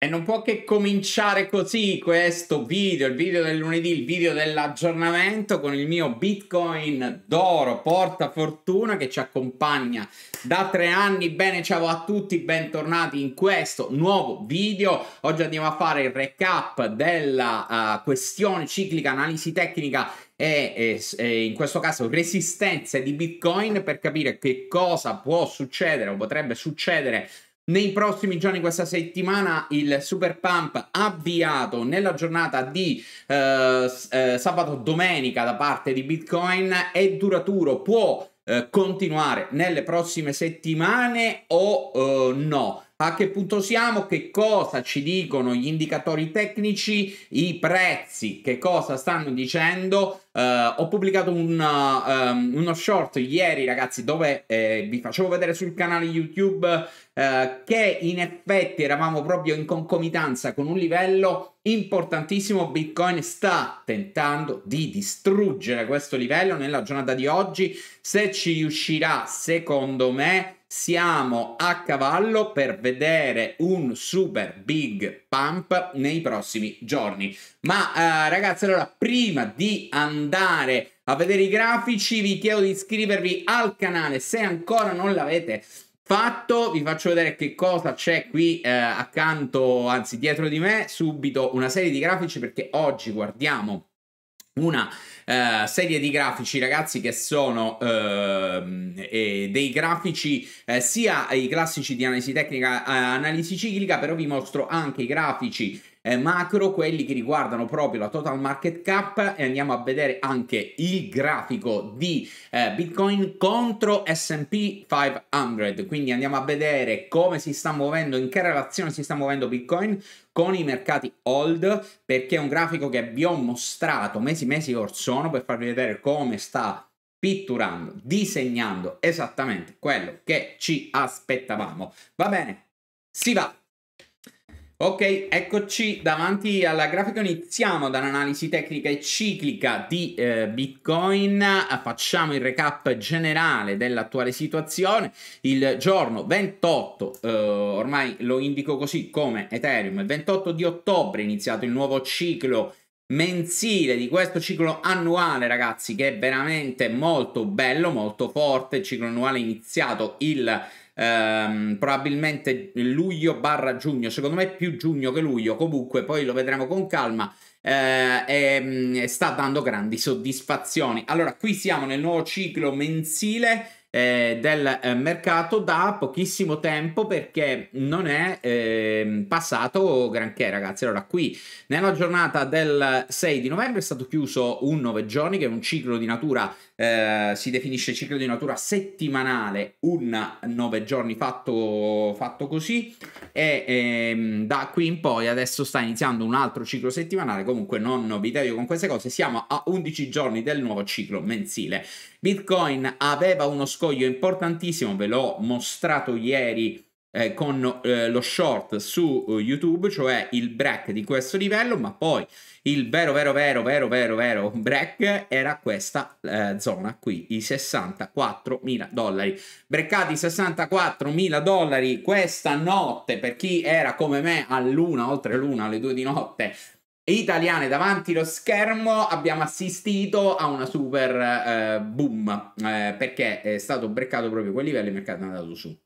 E non può che cominciare così questo video, il video del lunedì, il video dell'aggiornamento con il mio Bitcoin d'oro portafortuna che ci accompagna da tre anni. Bene, ciao a tutti, bentornati in questo nuovo video. Oggi andiamo a fare il recap della uh, questione ciclica, analisi tecnica e, e, in questo caso resistenze di Bitcoin per capire che cosa può succedere o potrebbe succedere nei prossimi giorni, questa settimana, il Super Pump avviato nella giornata di eh, eh, sabato domenica da parte di Bitcoin è duraturo, può eh, continuare nelle prossime settimane o eh, no? a che punto siamo, che cosa ci dicono gli indicatori tecnici, i prezzi, che cosa stanno dicendo. Uh, ho pubblicato un, uh, um, uno short ieri, ragazzi, dove eh, vi facevo vedere sul canale YouTube uh, che in effetti eravamo proprio in concomitanza con un livello importantissimo. Bitcoin sta tentando di distruggere questo livello nella giornata di oggi. Se ci riuscirà, secondo me siamo a cavallo per vedere un super big pump nei prossimi giorni. Ma eh, ragazzi, allora prima di andare a vedere i grafici vi chiedo di iscrivervi al canale se ancora non l'avete fatto, vi faccio vedere che cosa c'è qui eh, accanto, anzi dietro di me, subito una serie di grafici perché oggi guardiamo una eh, serie di grafici ragazzi che sono eh, dei grafici eh, sia i classici di analisi tecnica, eh, analisi ciclica, però vi mostro anche i grafici eh, macro, quelli che riguardano proprio la total market cap e andiamo a vedere anche il grafico di eh, Bitcoin contro S&P 500, quindi andiamo a vedere come si sta muovendo, in che relazione si sta muovendo Bitcoin con i mercati old perché è un grafico che vi ho mostrato mesi mesi or sono per farvi vedere come sta pitturando, disegnando esattamente quello che ci aspettavamo. Va bene, si va. Ok, eccoci davanti alla grafica, iniziamo dall'analisi tecnica e ciclica di eh, Bitcoin, facciamo il recap generale dell'attuale situazione, il giorno 28, eh, ormai lo indico così come Ethereum, il 28 di ottobre è iniziato il nuovo ciclo mensile di questo ciclo annuale ragazzi che è veramente molto bello molto forte il ciclo annuale è iniziato il ehm, probabilmente luglio barra giugno, secondo me più giugno che luglio, comunque poi lo vedremo con calma. Eh, e, mm, sta dando grandi soddisfazioni. Allora, qui siamo nel nuovo ciclo mensile eh, del eh, mercato da pochissimo tempo perché non è eh, passato granché ragazzi allora qui nella giornata del 6 di novembre è stato chiuso un 9 giorni che è un ciclo di natura eh, si definisce ciclo di natura settimanale un 9 giorni fatto, fatto così e ehm, da qui in poi adesso sta iniziando un altro ciclo settimanale comunque non vi taglio con queste cose siamo a 11 giorni del nuovo ciclo mensile bitcoin aveva uno scoglio importantissimo, ve l'ho mostrato ieri eh, con eh, lo short su uh, YouTube, cioè il break di questo livello, ma poi il vero, vero, vero, vero, vero, vero break era questa eh, zona qui, i 64 mila dollari. Breccati 64 mila dollari questa notte per chi era come me all'una, oltre l'una, alle due di notte italiane davanti allo schermo abbiamo assistito a una super eh, boom eh, perché è stato breccato proprio quel livello e il mercato è andato su.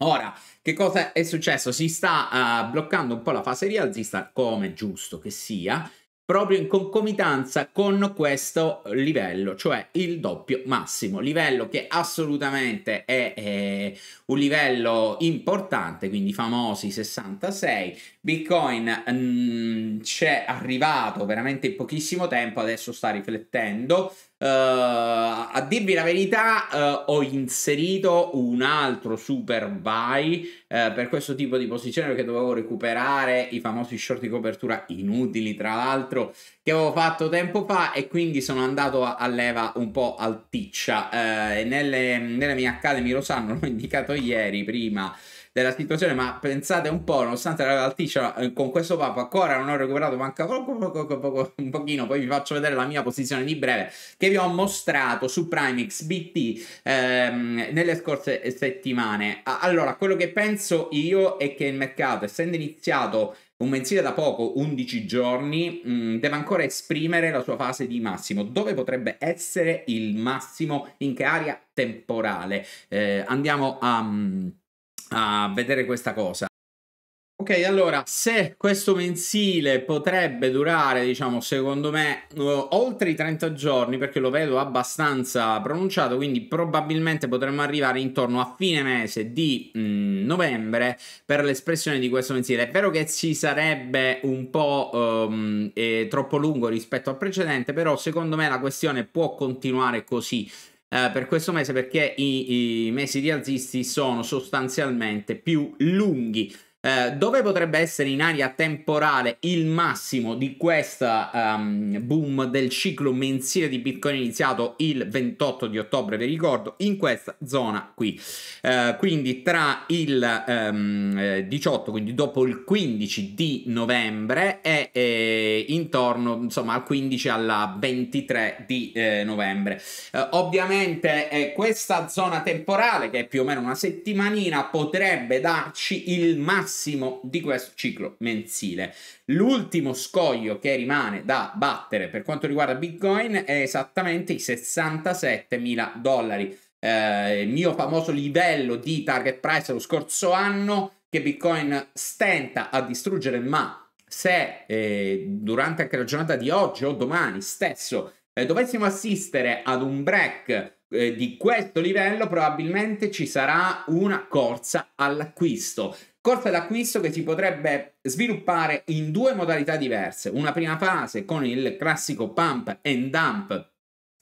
Ora, che cosa è successo? Si sta eh, bloccando un po' la fase rialzista, come giusto che sia, proprio in concomitanza con questo livello, cioè il doppio massimo, livello che assolutamente è, è un livello importante, quindi famosi 66, Bitcoin mh, mm, c'è arrivato veramente in pochissimo tempo, adesso sta riflettendo. Uh, a dirvi la verità, uh, ho inserito un altro super buy uh, per questo tipo di posizione perché dovevo recuperare i famosi short di copertura inutili, tra l'altro, che avevo fatto tempo fa e quindi sono andato a, a leva un po' alticcia. nelle, nelle mie academy lo sanno, l'ho indicato ieri prima della situazione, ma pensate un po', nonostante la Alticcia eh, con questo Papa ancora non ho recuperato, manca poco, poco, poco, poco, un pochino, poi vi faccio vedere la mia posizione di breve che vi ho mostrato su Primex BT ehm, nelle scorse settimane. Allora, quello che penso io è che il mercato, essendo iniziato un mensile da poco, 11 giorni, mh, mm, deve ancora esprimere la sua fase di massimo. Dove potrebbe essere il massimo? In che area temporale? Eh, andiamo a... Um, a vedere questa cosa. Ok, allora, se questo mensile potrebbe durare, diciamo, secondo me, oltre i 30 giorni, perché lo vedo abbastanza pronunciato, quindi probabilmente potremmo arrivare intorno a fine mese di mh, mm, novembre per l'espressione di questo mensile. È vero che ci sarebbe un po' um, eh, troppo lungo rispetto al precedente, però secondo me la questione può continuare così eh, per questo mese perché i, i mesi di alzisti sono sostanzialmente più lunghi. Eh, dove potrebbe essere in area temporale il massimo di questo um, ehm, boom del ciclo mensile di Bitcoin iniziato il 28 di ottobre, vi ricordo, in questa zona qui. Eh, quindi tra il um, ehm, 18, eh, quindi dopo il 15 di novembre e, e intorno insomma al 15 alla 23 di eh, novembre. Eh, ovviamente questa zona temporale che è più o meno una settimanina potrebbe darci il massimo massimo di questo ciclo mensile. L'ultimo scoglio che rimane da battere per quanto riguarda Bitcoin è esattamente i 67 mila dollari. Eh, il mio famoso livello di target price lo scorso anno che Bitcoin stenta a distruggere, ma se eh, durante anche la giornata di oggi o domani stesso eh, dovessimo assistere ad un break eh, di questo livello, probabilmente ci sarà una corsa all'acquisto. Corsa d'acquisto che si potrebbe sviluppare in due modalità diverse. Una prima fase con il classico pump and dump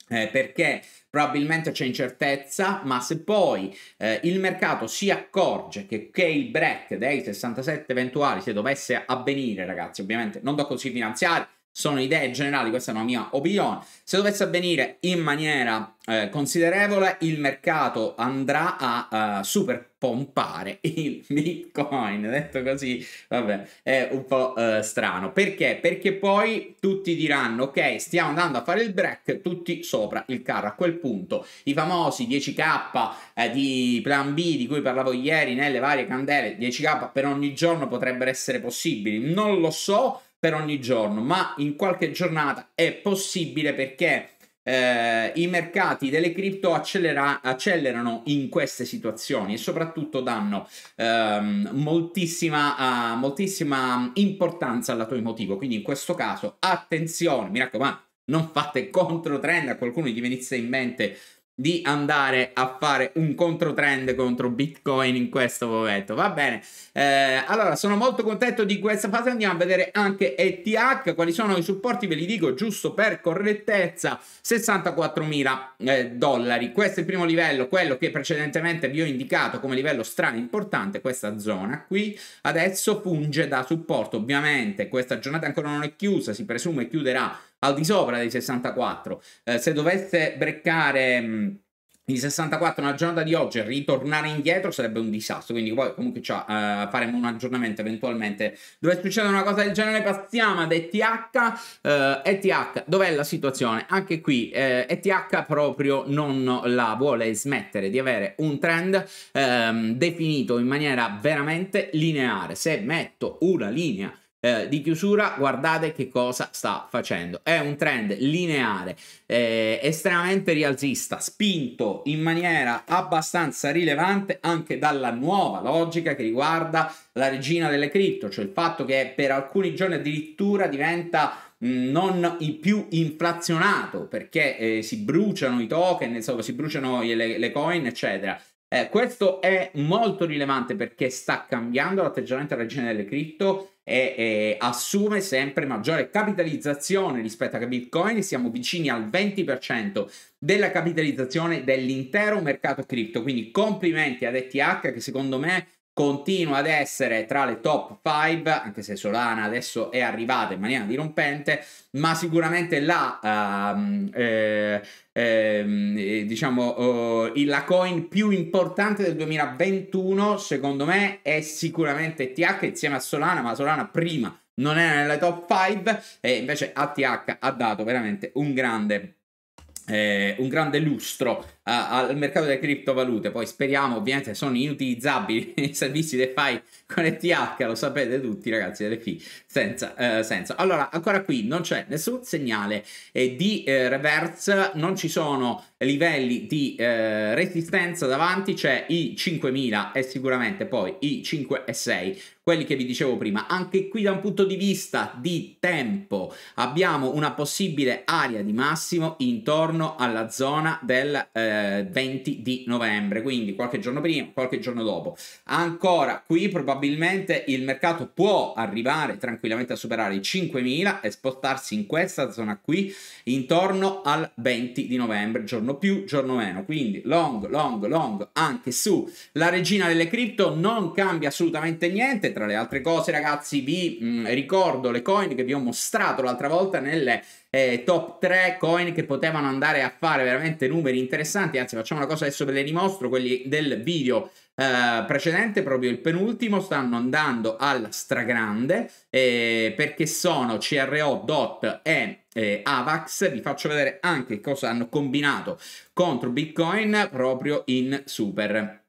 eh, perché probabilmente c'è incertezza, ma se poi eh, il mercato si accorge che, che, il break dei 67 eventuali, se dovesse avvenire, ragazzi, ovviamente non do consigli finanziari, sono idee generali, questa è una mia opinione. Se dovesse avvenire in maniera eh, considerevole, il mercato andrà a uh, eh, super pompare il Bitcoin. Detto così, vabbè, è un po' uh, strano. Perché? Perché poi tutti diranno, ok, stiamo andando a fare il break, tutti sopra il carro. A quel punto i famosi 10k eh, di Plan B di cui parlavo ieri nelle varie candele, 10k per ogni giorno potrebbero essere possibili. Non lo so per ogni giorno, ma in qualche giornata è possibile perché eh, i mercati delle cripto accelerano in queste situazioni e soprattutto danno ehm, moltissima, uh, moltissima importanza al lato emotivo. Quindi in questo caso attenzione, mi raccomando, non fate contro trend a qualcuno gli venisse in mente di andare a fare un controtrend contro Bitcoin in questo momento. Va bene, eh, allora sono molto contento di questa fase. Andiamo a vedere anche ETH. Quali sono i supporti? Ve li dico giusto per correttezza: 64 mila eh, dollari. Questo è il primo livello, quello che precedentemente vi ho indicato come livello strano importante. Questa zona qui adesso funge da supporto. Ovviamente, questa giornata ancora non è chiusa, si presume chiuderà al di sopra dei 64. Eh, se dovesse breccare... Mh, di 64 nella giornata di oggi e ritornare indietro sarebbe un disastro quindi poi comunque cioè, uh, faremo un aggiornamento eventualmente dove succede una cosa del genere passiamo ad ETH uh, ETH dov'è la situazione anche qui uh, eh, ETH proprio non la vuole smettere di avere un trend um, definito in maniera veramente lineare se metto una linea eh, di chiusura, guardate che cosa sta facendo. È un trend lineare, eh, estremamente rialzista, spinto in maniera abbastanza rilevante anche dalla nuova logica che riguarda la regina delle cripto, cioè il fatto che per alcuni giorni addirittura diventa mm, non il più inflazionato perché eh, si bruciano i token, insomma, si bruciano le, le coin, eccetera. Eh, questo è molto rilevante perché sta cambiando l'atteggiamento della regina delle cripto e, e assume sempre maggiore capitalizzazione rispetto a Bitcoin, siamo vicini al 20% della capitalizzazione dell'intero mercato cripto. Quindi complimenti a DTH che secondo me continua ad essere tra le top 5, anche se Solana adesso è arrivata in maniera dirompente, ma sicuramente la, uh, eh, diciamo, uh, la coin più importante del 2021, secondo me, è sicuramente TH insieme a Solana, ma Solana prima non era nelle top 5 e invece ATH ha dato veramente un grande, eh, un grande lustro a, al mercato delle criptovalute. Poi speriamo, ovviamente, sono inutilizzabili i servizi DeFi con ETH, lo sapete tutti, ragazzi, delle fee senza eh, senso. Allora, ancora qui non c'è nessun segnale eh, di eh, reverse, non ci sono livelli di eh, resistenza davanti, c'è i 5000 e sicuramente poi i 5 e 6 quelli che vi dicevo prima. Anche qui da un punto di vista di tempo abbiamo una possibile area di massimo intorno alla zona del eh, eh, 20 di novembre, quindi qualche giorno prima, qualche giorno dopo. Ancora qui probabilmente il mercato può arrivare tranquillamente a superare i 5.000 e spostarsi in questa zona qui intorno al 20 di novembre, giorno più, giorno meno. Quindi long, long, long anche su la regina delle cripto non cambia assolutamente niente. Tra le altre cose ragazzi vi mh, mm, ricordo le coin che vi ho mostrato l'altra volta nelle eh, top 3 coin che potevano andare a fare veramente numeri interessanti. Anzi, facciamo una cosa adesso ve le dimostro. Quelli del video eh, precedente, proprio il penultimo, stanno andando alla stragrande eh, perché sono CRO, DOT e eh, AVAX. Vi faccio vedere anche cosa hanno combinato contro Bitcoin proprio in super.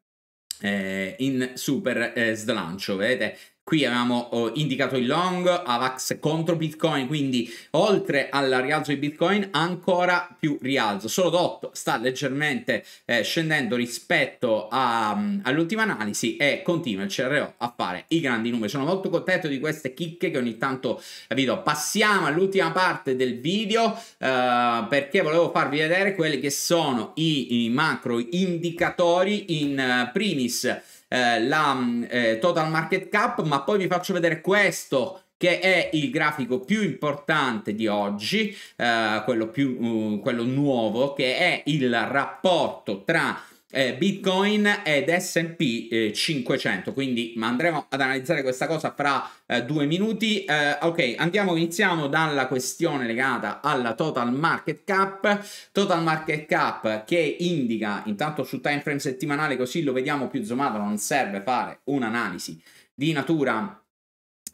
Eh, in super eh, slancio, vedete? Qui avevamo oh, indicato il long, Avax contro Bitcoin, quindi oltre al rialzo di Bitcoin ancora più rialzo. Solo DOT sta leggermente eh, scendendo rispetto um, all'ultima analisi e continua il CRO a fare i grandi numeri. Sono molto contento di queste chicche che ogni tanto vi do. Passiamo all'ultima parte del video uh, perché volevo farvi vedere quelli che sono i, i macro indicatori in uh, primis eh, la mm, eh, total market cap, ma poi vi faccio vedere questo che è il grafico più importante di oggi, eh, quello, più, uh, quello nuovo, che è il rapporto tra eh, Bitcoin ed SP eh, 500. Quindi ma andremo ad analizzare questa cosa fra eh, due minuti. Eh, ok, andiamo, iniziamo dalla questione legata alla total market cap. Total market cap che indica intanto sul time frame settimanale, così lo vediamo più zoomato, non serve fare un'analisi di natura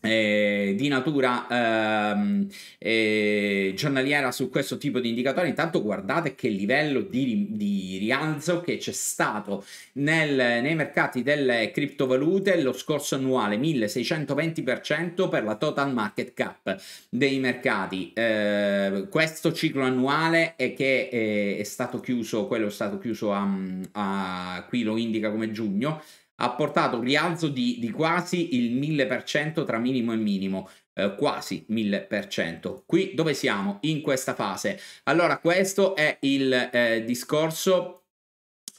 eh, di natura ehm, eh, giornaliera su questo tipo di indicatori intanto guardate che livello di, di rialzo che c'è stato nel, nei mercati delle criptovalute lo scorso annuale 1620% per la total market cap dei mercati eh, questo ciclo annuale è che eh, è stato chiuso quello è stato chiuso a, a qui lo indica come giugno ha portato un rialzo di, di quasi il 1000% tra minimo e minimo. Eh, quasi 1000%. Qui dove siamo in questa fase? Allora, questo è il eh, discorso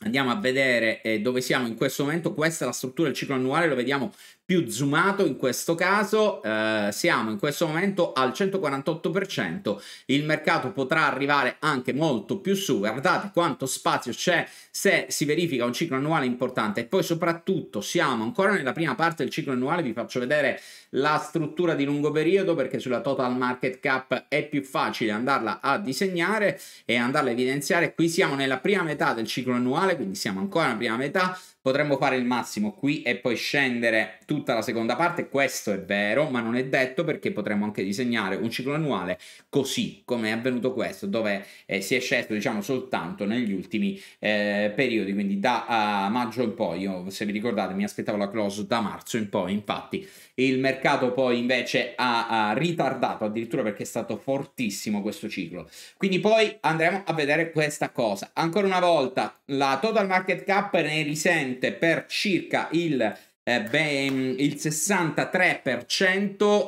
andiamo a vedere eh, dove siamo in questo momento, questa è la struttura del ciclo annuale, lo vediamo più zoomato in questo caso eh, siamo in questo momento al 148% il mercato potrà arrivare anche molto più su guardate quanto spazio c'è se si verifica un ciclo annuale importante e poi soprattutto siamo ancora nella prima parte del ciclo annuale vi faccio vedere la struttura di lungo periodo perché sulla total market cap è più facile andarla a disegnare e andarla a evidenziare qui siamo nella prima metà del ciclo annuale quindi siamo ancora nella prima metà potremmo fare il massimo qui e poi scendere tutta la seconda parte, questo è vero, ma non è detto perché potremmo anche disegnare un ciclo annuale così come è avvenuto questo, dove eh, si è sceso diciamo soltanto negli ultimi eh, periodi, quindi da uh, maggio in poi, io se vi ricordate mi aspettavo la close da marzo in poi, infatti il mercato poi invece ha, ha ritardato addirittura perché è stato fortissimo questo ciclo. Quindi poi andremo a vedere questa cosa. Ancora una volta la total market cap ne risente vigente per circa il eh, beh, il 63%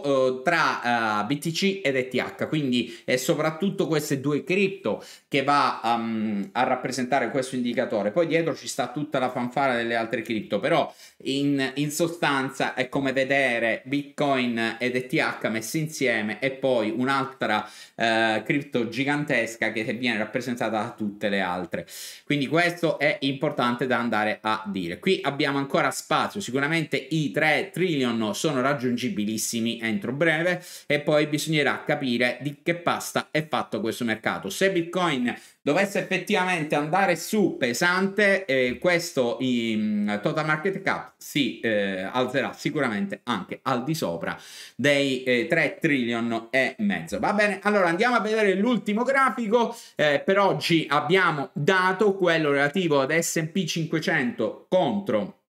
eh, tra eh, BTC ed ETH, quindi è soprattutto queste due cripto che va um, a rappresentare questo indicatore. Poi dietro ci sta tutta la fanfara delle altre cripto, però in, in sostanza è come vedere Bitcoin ed ETH messi insieme e poi un'altra eh, cripto gigantesca che viene rappresentata da tutte le altre. Quindi questo è importante da andare a dire. Qui abbiamo ancora spazio, sicuramente sicuramente i 3 trillion sono raggiungibilissimi entro breve e poi bisognerà capire di che pasta è fatto questo mercato. Se Bitcoin dovesse effettivamente andare su pesante, eh, questo in ehm, total market cap si eh, alzerà sicuramente anche al di sopra dei eh, 3 trillion e mezzo. Va bene, allora andiamo a vedere l'ultimo grafico. Eh, per oggi abbiamo dato quello relativo ad SP 500 contro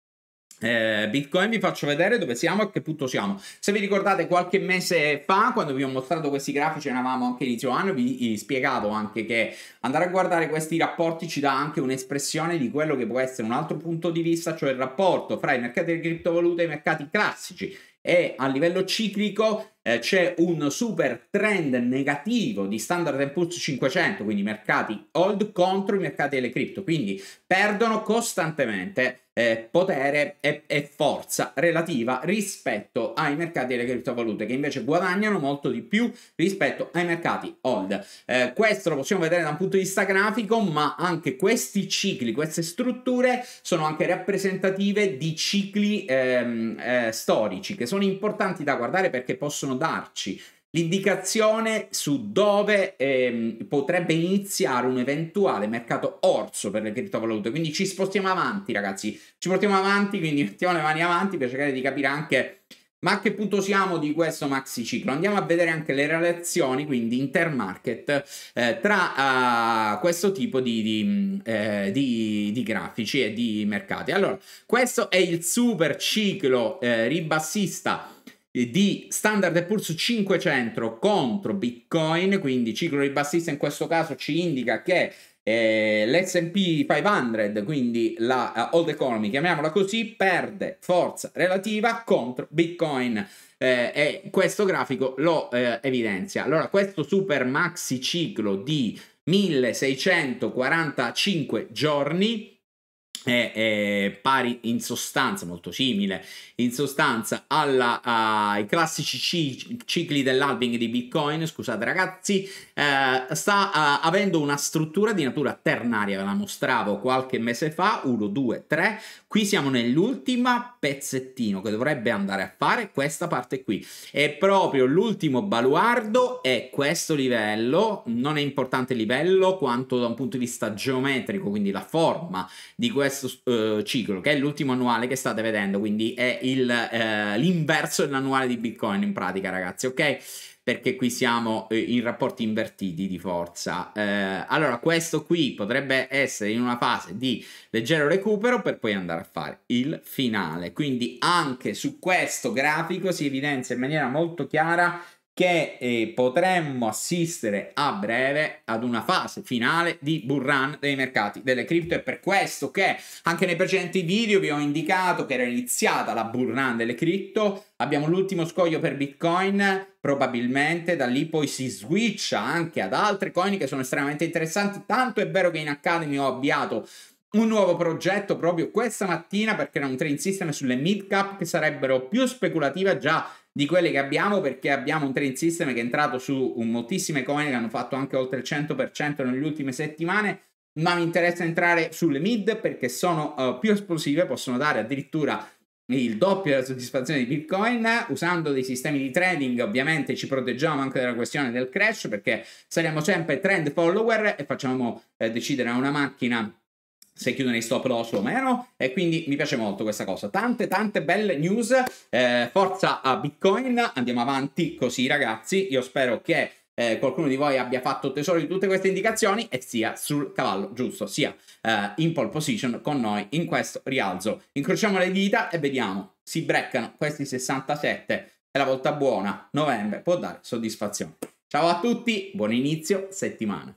eh, Bitcoin vi faccio vedere dove siamo e a che punto siamo. Se vi ricordate qualche mese fa, quando vi ho mostrato questi grafici, eravamo anche inizio anno, vi spiegavo anche che andare a guardare questi rapporti ci dà anche un'espressione di quello che può essere un altro punto di vista, cioè il rapporto fra i mercati delle criptovalute e i mercati classici. E a livello ciclico eh, c'è un super trend negativo di Standard Poor's 500, quindi mercati old contro i mercati delle cripto, quindi perdono costantemente eh, potere e, e, forza relativa rispetto ai mercati delle criptovalute che invece guadagnano molto di più rispetto ai mercati old. Eh, questo lo possiamo vedere da un punto di vista grafico, ma anche questi cicli, queste strutture sono anche rappresentative di cicli ehm, eh, storici che sono importanti da guardare perché possono darci l'indicazione su dove ehm, potrebbe iniziare un eventuale mercato orso per le criptovalute. Quindi ci spostiamo avanti, ragazzi. Ci portiamo avanti, quindi mettiamo le mani avanti per cercare di capire anche ma a che punto siamo di questo maxi ciclo? Andiamo a vedere anche le relazioni, quindi intermarket, eh, tra uh, questo tipo di, di, mm, eh, di, di, grafici e di mercati. Allora, questo è il super ciclo eh, ribassista di Standard Poor's 500 contro Bitcoin, quindi ciclo ribassista in questo caso ci indica che eh, l'S&P 500, quindi la uh, Old Economy, chiamiamola così, perde forza relativa contro Bitcoin. Eh, e questo grafico lo eh, evidenzia. Allora, questo super maxi ciclo di 1645 giorni è, è, pari in sostanza, molto simile in sostanza alla, ai classici ci, cicli dell'albing di Bitcoin, scusate ragazzi, eh, sta eh, avendo una struttura di natura ternaria, ve la mostravo qualche mese fa, 1, 2, 3, qui siamo nell'ultima pezzettino che dovrebbe andare a fare questa parte qui, è proprio l'ultimo baluardo è questo livello, non è importante il livello quanto da un punto di vista geometrico, quindi la forma di questo questo uh, eh, ciclo, che è l'ultimo annuale che state vedendo, quindi è il, uh, l'inverso dell'annuale di Bitcoin in pratica, ragazzi, ok? perché qui siamo eh, in rapporti invertiti di forza. Eh, allora, questo qui potrebbe essere in una fase di leggero recupero per poi andare a fare il finale. Quindi anche su questo grafico si evidenzia in maniera molto chiara che eh, potremmo assistere a breve ad una fase finale di bull run dei mercati delle cripto è per questo che anche nei precedenti video vi ho indicato che era iniziata la bull run delle cripto abbiamo l'ultimo scoglio per bitcoin probabilmente da lì poi si switcha anche ad altre coin che sono estremamente interessanti tanto è vero che in academy ho avviato un nuovo progetto proprio questa mattina per creare un trading system sulle mid cap che sarebbero più speculative già di quelle che abbiamo perché abbiamo un trading system che è entrato su moltissime coin che hanno fatto anche oltre il 100% nelle ultime settimane ma mi interessa entrare sulle mid perché sono uh, più esplosive, possono dare addirittura il doppio della soddisfazione di Bitcoin usando dei sistemi di trading ovviamente ci proteggiamo anche dalla questione del crash perché saremo sempre trend follower e facciamo eh, decidere a una macchina se chiudono i stop loss o meno e quindi mi piace molto questa cosa tante tante belle news eh, forza a bitcoin andiamo avanti così ragazzi io spero che eh, qualcuno di voi abbia fatto tesoro di tutte queste indicazioni e sia sul cavallo giusto sia eh, in pole position con noi in questo rialzo incrociamo le dita e vediamo si breccano questi 67 è la volta buona novembre può dare soddisfazione ciao a tutti buon inizio settimana